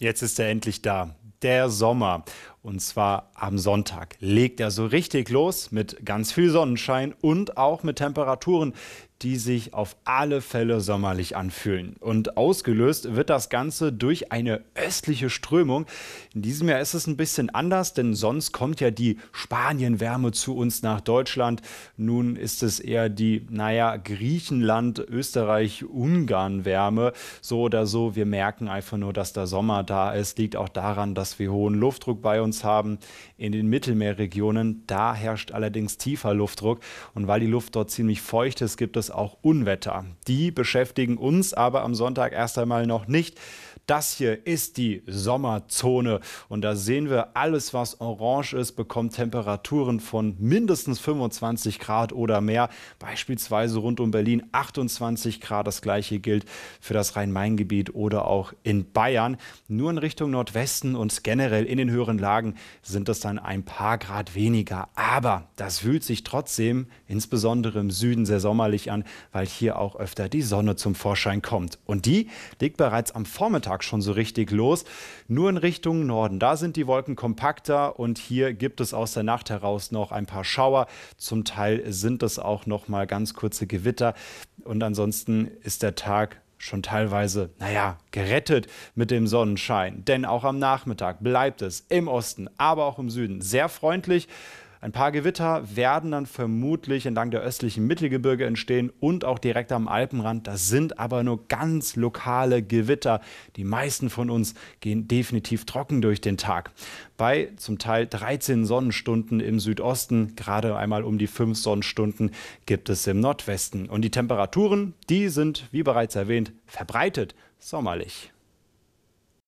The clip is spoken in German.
Jetzt ist er endlich da. Der Sommer. Und zwar am Sonntag legt er so richtig los mit ganz viel Sonnenschein und auch mit Temperaturen, die sich auf alle Fälle sommerlich anfühlen. Und ausgelöst wird das Ganze durch eine östliche Strömung. In diesem Jahr ist es ein bisschen anders, denn sonst kommt ja die Spanienwärme zu uns nach Deutschland. Nun ist es eher die, naja, Griechenland, Österreich, Ungarn-Wärme. So oder so, wir merken einfach nur, dass der Sommer da ist. Liegt auch daran, dass wir hohen Luftdruck bei uns haben. In den Mittelmeerregionen, da herrscht allerdings tiefer Luftdruck. Und weil die Luft dort ziemlich feucht ist, gibt es auch Unwetter. Die beschäftigen uns aber am Sonntag erst einmal noch nicht. Das hier ist die Sommerzone und da sehen wir, alles was orange ist, bekommt Temperaturen von mindestens 25 Grad oder mehr. Beispielsweise rund um Berlin 28 Grad. Das gleiche gilt für das Rhein-Main-Gebiet oder auch in Bayern. Nur in Richtung Nordwesten und generell in den höheren Lagen sind es dann ein paar Grad weniger. Aber das fühlt sich trotzdem, insbesondere im Süden, sehr sommerlich an, weil hier auch öfter die Sonne zum Vorschein kommt. Und die liegt bereits am Vormittag Tag schon so richtig los. Nur in Richtung Norden, da sind die Wolken kompakter und hier gibt es aus der Nacht heraus noch ein paar Schauer. Zum Teil sind es auch noch mal ganz kurze Gewitter und ansonsten ist der Tag schon teilweise, naja, gerettet mit dem Sonnenschein. Denn auch am Nachmittag bleibt es im Osten, aber auch im Süden sehr freundlich. Ein paar Gewitter werden dann vermutlich entlang der östlichen Mittelgebirge entstehen und auch direkt am Alpenrand. Das sind aber nur ganz lokale Gewitter. Die meisten von uns gehen definitiv trocken durch den Tag. Bei zum Teil 13 Sonnenstunden im Südosten, gerade einmal um die 5 Sonnenstunden gibt es im Nordwesten. Und die Temperaturen, die sind, wie bereits erwähnt, verbreitet sommerlich.